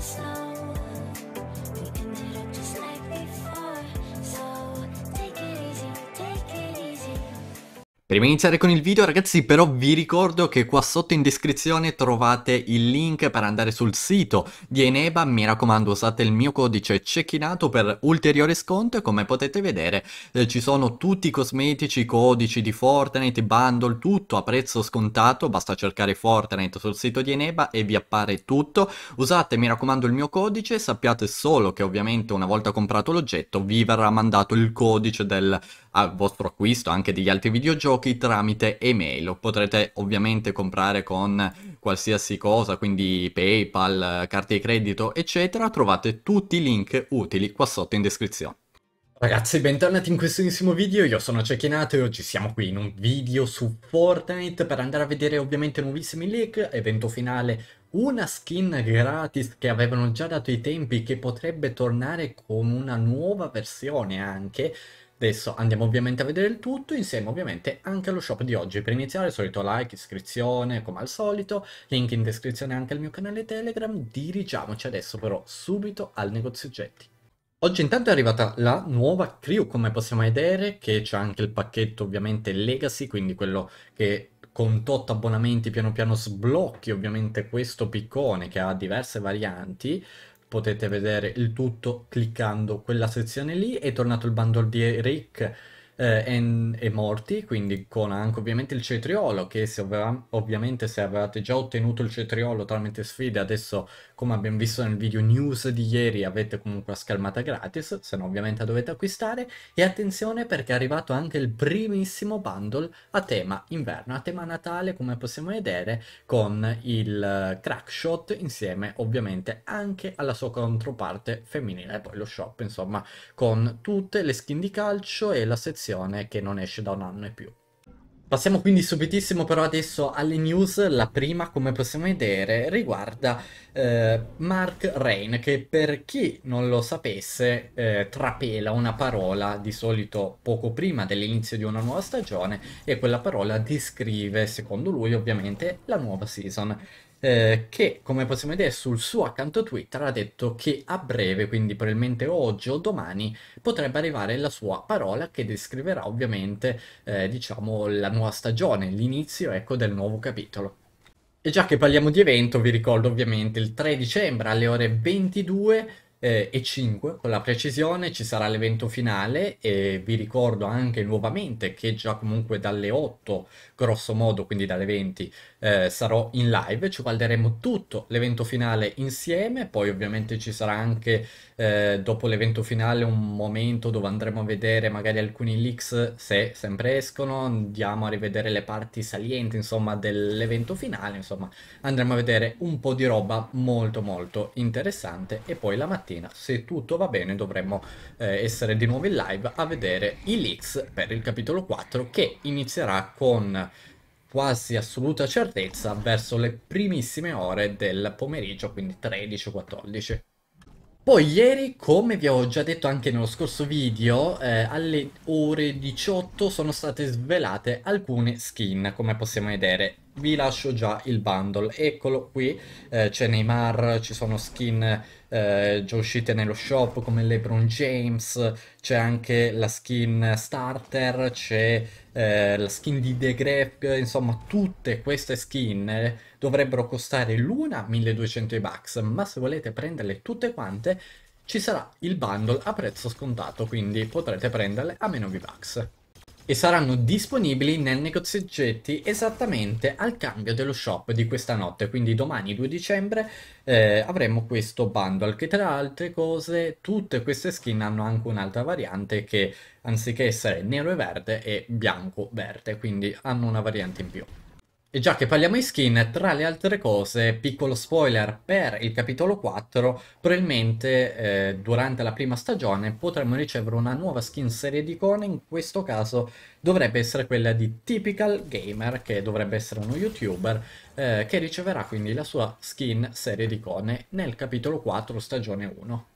slow. Prima di iniziare con il video ragazzi però vi ricordo che qua sotto in descrizione trovate il link per andare sul sito di Eneba, mi raccomando usate il mio codice cecchinato per ulteriore sconto e come potete vedere eh, ci sono tutti i cosmetici, codici di Fortnite, bundle, tutto a prezzo scontato, basta cercare Fortnite sul sito di Eneba e vi appare tutto, usate mi raccomando il mio codice, sappiate solo che ovviamente una volta comprato l'oggetto vi verrà mandato il codice del ah, vostro acquisto anche degli altri videogiochi giochi tramite email. potrete ovviamente comprare con qualsiasi cosa, quindi PayPal, carte di credito, eccetera. Trovate tutti i link utili qua sotto in descrizione. Ragazzi, bentornati in questo nuovissimo video, io sono Cecchinato e oggi siamo qui in un video su Fortnite per andare a vedere ovviamente nuovissimi leak, evento finale, una skin gratis che avevano già dato i tempi che potrebbe tornare con una nuova versione anche, Adesso andiamo ovviamente a vedere il tutto insieme ovviamente anche allo shop di oggi. Per iniziare solito like, iscrizione come al solito, link in descrizione anche al mio canale Telegram. Dirigiamoci adesso però subito al negozio oggetti. Oggi intanto è arrivata la nuova crew come possiamo vedere che c'è anche il pacchetto ovviamente legacy quindi quello che con tot abbonamenti piano piano sblocchi ovviamente questo piccone che ha diverse varianti potete vedere il tutto cliccando quella sezione lì. È tornato il bundle di Rick e, eh, e morti, quindi con anche ovviamente il cetriolo, che se ovvera, ovviamente se avevate già ottenuto il cetriolo tramite sfide, adesso come abbiamo visto nel video news di ieri avete comunque la schermata gratis, se no ovviamente la dovete acquistare, e attenzione perché è arrivato anche il primissimo bundle a tema inverno, a tema natale come possiamo vedere, con il eh, crack shot insieme ovviamente anche alla sua controparte femminile, e poi lo shop insomma con tutte le skin di calcio e la sezione versione che non esce da un anno e più. Passiamo quindi subitissimo però adesso alle news, la prima come possiamo vedere riguarda eh, Mark Rain che per chi non lo sapesse eh, trapela una parola di solito poco prima dell'inizio di una nuova stagione e quella parola descrive secondo lui ovviamente la nuova season eh, che come possiamo vedere sul suo accanto Twitter ha detto che a breve, quindi probabilmente oggi o domani, potrebbe arrivare la sua parola che descriverà ovviamente eh, diciamo la nuova stagione, l'inizio ecco, del nuovo capitolo. E già che parliamo di evento, vi ricordo ovviamente il 3 dicembre alle ore 22 eh, e 5 con la precisione ci sarà l'evento finale e vi ricordo anche nuovamente che già comunque dalle 8 grosso modo quindi dalle 20 eh, sarò in live ci guarderemo tutto l'evento finale insieme poi ovviamente ci sarà anche eh, dopo l'evento finale un momento dove andremo a vedere magari alcuni leaks se sempre escono andiamo a rivedere le parti salienti insomma dell'evento finale insomma andremo a vedere un po' di roba molto molto interessante e poi la mattina mattina. Se tutto va bene dovremmo eh, essere di nuovo in live a vedere i leaks per il capitolo 4 che inizierà con quasi assoluta certezza verso le primissime ore del pomeriggio, quindi 13-14. o Poi ieri, come vi ho già detto anche nello scorso video, eh, alle ore 18 sono state svelate alcune skin, come possiamo vedere vi lascio già il bundle. Eccolo qui, eh, c'è Neymar, ci sono skin eh, già uscite nello shop come LeBron James, c'è anche la skin starter, c'è eh, la skin di The Grep, insomma tutte queste skin eh, dovrebbero costare l'una 1200 bucks, ma se volete prenderle tutte quante ci sarà il bundle a prezzo scontato, quindi potrete prenderle a meno V-Bucks e saranno disponibili nel negozietti esattamente al cambio dello shop di questa notte, quindi domani 2 dicembre eh, avremo questo bundle che tra altre cose tutte queste skin hanno anche un'altra variante che anziché essere nero e verde è bianco-verde, quindi hanno una variante in più. E già che parliamo di skin, tra le altre cose, piccolo spoiler per il capitolo 4, probabilmente eh, durante la prima stagione potremmo ricevere una nuova skin serie di icone, in questo caso dovrebbe essere quella di Typical Gamer, che dovrebbe essere uno youtuber, eh, che riceverà quindi la sua skin serie di icone nel capitolo 4 stagione 1.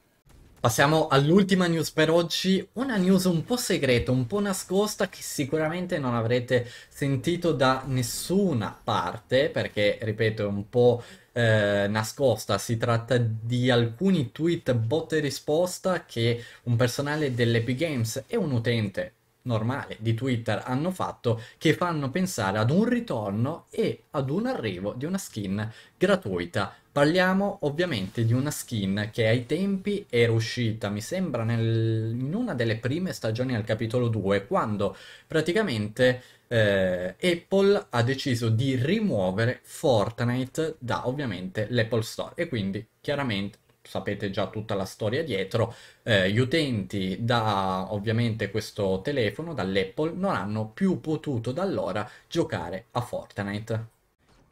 Passiamo all'ultima news per oggi, una news un po' segreta, un po' nascosta che sicuramente non avrete sentito da nessuna parte perché, ripeto, è un po' eh, nascosta. Si tratta di alcuni tweet botte risposta che un personale dell'Epic Games e un utente normale di Twitter hanno fatto che fanno pensare ad un ritorno e ad un arrivo di una skin gratuita. Parliamo ovviamente di una skin che ai tempi era uscita, mi sembra, nel, in una delle prime stagioni al capitolo 2, quando praticamente eh, Apple ha deciso di rimuovere Fortnite da ovviamente l'Apple Store e quindi chiaramente sapete già tutta la storia dietro, eh, gli utenti da ovviamente questo telefono, dall'Apple, non hanno più potuto da allora giocare a Fortnite.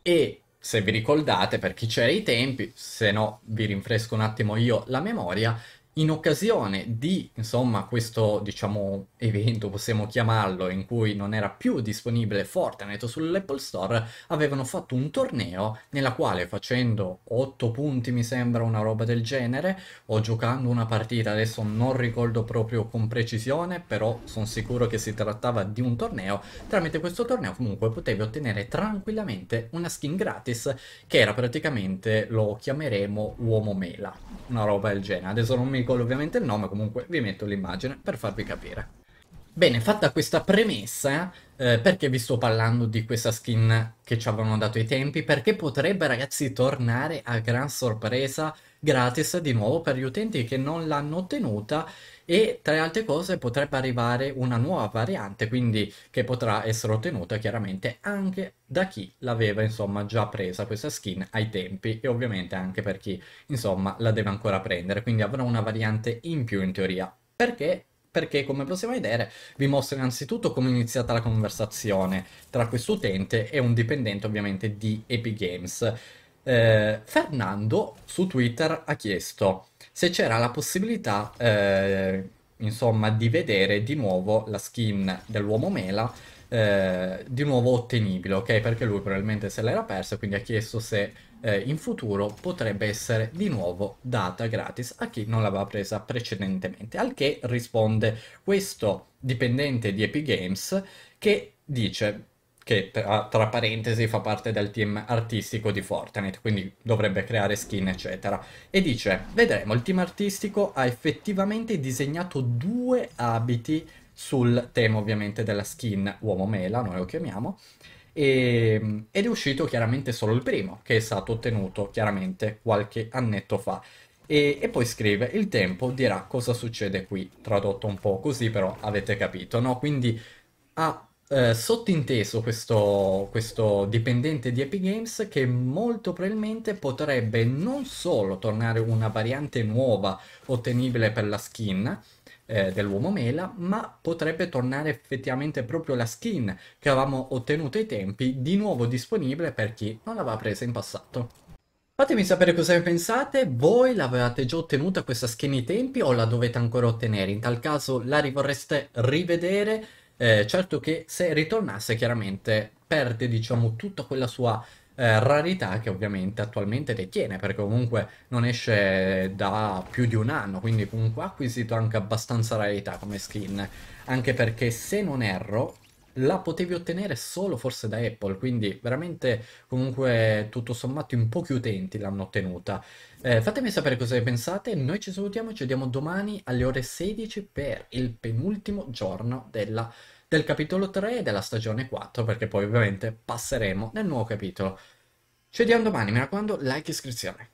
E se vi ricordate, per chi c'era ai tempi, se no vi rinfresco un attimo io la memoria, in occasione di insomma, questo diciamo, evento possiamo chiamarlo in cui non era più disponibile Fortnite sull'Apple Store avevano fatto un torneo nella quale facendo 8 punti mi sembra una roba del genere o giocando una partita adesso non ricordo proprio con precisione però sono sicuro che si trattava di un torneo tramite questo torneo comunque potevi ottenere tranquillamente una skin gratis che era praticamente lo chiameremo uomo mela una roba del genere adesso non mi ricollo ovviamente il nome, comunque vi metto l'immagine per farvi capire. Bene, fatta questa premessa, eh, perché vi sto parlando di questa skin che ci avevano dato i tempi? Perché potrebbe, ragazzi, tornare a gran sorpresa gratis di nuovo per gli utenti che non l'hanno ottenuta e tra le altre cose potrebbe arrivare una nuova variante, quindi che potrà essere ottenuta chiaramente anche da chi l'aveva insomma già presa questa skin ai tempi e ovviamente anche per chi insomma la deve ancora prendere, quindi avrà una variante in più in teoria. Perché perché come possiamo vedere vi mostro innanzitutto come è iniziata la conversazione tra questo utente e un dipendente ovviamente di Epic Games. Eh, Fernando su Twitter ha chiesto se c'era la possibilità, eh, insomma, di vedere di nuovo la skin dell'uomo mela eh, di nuovo ottenibile, ok? Perché lui probabilmente se l'era persa, quindi ha chiesto se eh, in futuro potrebbe essere di nuovo data gratis a chi non l'aveva presa precedentemente. Al che risponde questo dipendente di Epic Games che dice che tra parentesi fa parte del team artistico di Fortnite, quindi dovrebbe creare skin eccetera. E dice, vedremo, il team artistico ha effettivamente disegnato due abiti sul tema ovviamente della skin uomo mela, noi lo chiamiamo, e, ehm, ed è uscito chiaramente solo il primo, che è stato ottenuto chiaramente qualche annetto fa. E, e, poi scrive il tempo dirà cosa succede qui, tradotto un po' così però avete capito, no? Quindi ha eh, sottinteso questo, questo, dipendente di Epic Games che molto probabilmente potrebbe non solo tornare una variante nuova ottenibile per la skin eh, dell'uomo mela, ma potrebbe tornare effettivamente proprio la skin che avevamo ottenuto ai tempi, di nuovo disponibile per chi non l'aveva presa in passato. Fatemi sapere cosa ne pensate, voi l'avevate già ottenuta questa skin ai tempi o la dovete ancora ottenere? In tal caso la vorreste rivedere? Eh, certo che se ritornasse chiaramente perde diciamo tutta quella sua eh, rarità che ovviamente attualmente detiene perché comunque non esce da più di un anno quindi comunque ha acquisito anche abbastanza rarità come skin anche perché se non erro la potevi ottenere solo forse da Apple, quindi veramente comunque tutto sommato in pochi utenti l'hanno ottenuta. Eh, fatemi sapere cosa ne pensate, noi ci salutiamo, ci vediamo domani alle ore 16 per il penultimo giorno della, del capitolo 3 e della stagione 4, perché poi ovviamente passeremo nel nuovo capitolo. Ci vediamo domani, mi raccomando, like e iscrizione.